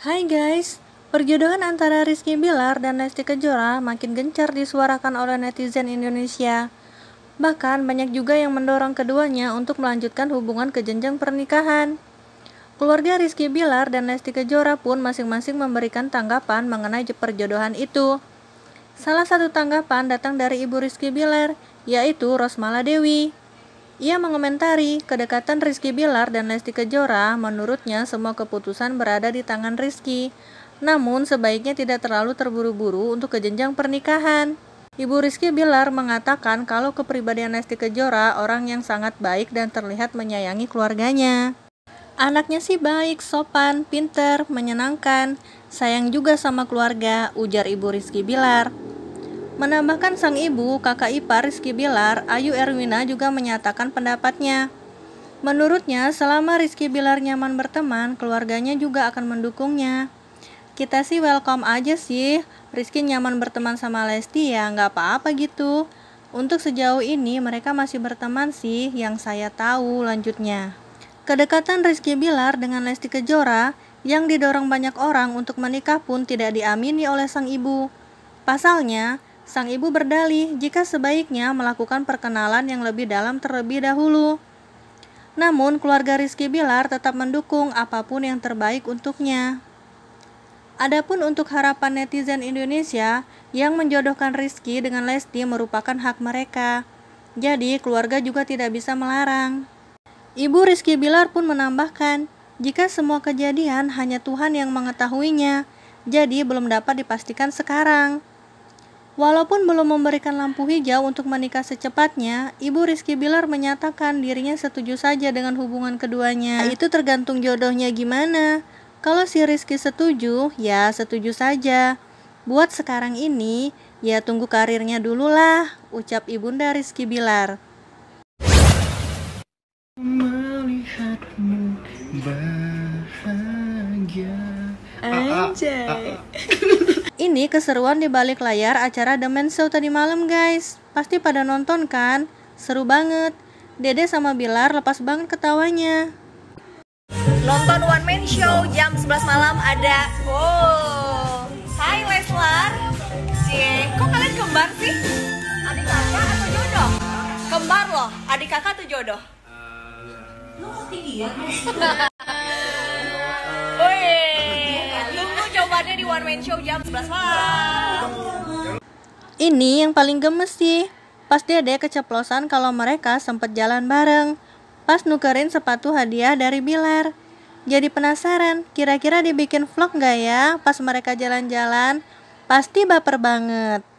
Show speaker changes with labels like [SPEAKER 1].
[SPEAKER 1] Hai guys, perjodohan antara Rizky Bilar dan Lesti Kejora makin gencar disuarakan oleh netizen Indonesia. Bahkan banyak juga yang mendorong keduanya untuk melanjutkan hubungan ke jenjang pernikahan. Keluarga Rizky Bilar dan Lesti Kejora pun masing-masing memberikan tanggapan mengenai perjodohan itu. Salah satu tanggapan datang dari ibu Rizky Bilar, yaitu Rosmala Dewi. Ia mengomentari kedekatan Rizky Bilar dan Lesti Kejora. Menurutnya, semua keputusan berada di tangan Rizky. Namun, sebaiknya tidak terlalu terburu-buru untuk ke pernikahan. Ibu Rizky Bilar mengatakan kalau kepribadian Lesti Kejora orang yang sangat baik dan terlihat menyayangi keluarganya. Anaknya sih baik, sopan, pinter, menyenangkan, sayang juga sama keluarga, ujar Ibu Rizky Bilar. Menambahkan sang ibu, kakak ipar Rizky Bilar, Ayu Erwina juga menyatakan pendapatnya. Menurutnya, selama Rizky Bilar nyaman berteman, keluarganya juga akan mendukungnya. Kita sih welcome aja sih, Rizky nyaman berteman sama Lesti ya, nggak apa-apa gitu. Untuk sejauh ini mereka masih berteman sih yang saya tahu lanjutnya. Kedekatan Rizky Bilar dengan Lesti Kejora yang didorong banyak orang untuk menikah pun tidak diamini oleh sang ibu. Pasalnya, Sang ibu berdalih jika sebaiknya melakukan perkenalan yang lebih dalam terlebih dahulu. Namun, keluarga Rizky Bilar tetap mendukung apapun yang terbaik untuknya. Adapun untuk harapan netizen Indonesia yang menjodohkan Rizky dengan Lesti merupakan hak mereka. Jadi, keluarga juga tidak bisa melarang. Ibu Rizky Bilar pun menambahkan, jika semua kejadian hanya Tuhan yang mengetahuinya, jadi belum dapat dipastikan sekarang. Walaupun belum memberikan lampu hijau untuk menikah secepatnya, Ibu Rizky Bilar menyatakan dirinya setuju saja dengan hubungan keduanya. Nah, itu tergantung jodohnya gimana. Kalau si Rizky setuju, ya setuju saja. Buat sekarang ini, ya tunggu karirnya dulu lah, ucap Ibunda Rizky Bilar. Melihatmu bahagia.
[SPEAKER 2] Anjay. Ah, ah,
[SPEAKER 1] ah, ini keseruan di balik layar acara The Man Show tadi malam guys. Pasti pada nonton kan? Seru banget. Dede sama Bilar lepas banget ketawanya. Nonton One Man Show jam 11 malam ada. Wow. Oh, hai Leslar. Cie, kok kalian kembar sih? Adik kakak atau jodoh? Kembar loh, adik kakak atau jodoh? Eh, iya. Lu kok tinggi ya? Ada di One Man Show jam 11 malam. Ini yang paling gemes sih. Pasti ada keceplosan kalau mereka sempat jalan bareng. Pas nukerin sepatu hadiah dari Bilar. Jadi penasaran, kira-kira dibikin vlog nggak ya pas mereka jalan-jalan? Pasti baper banget.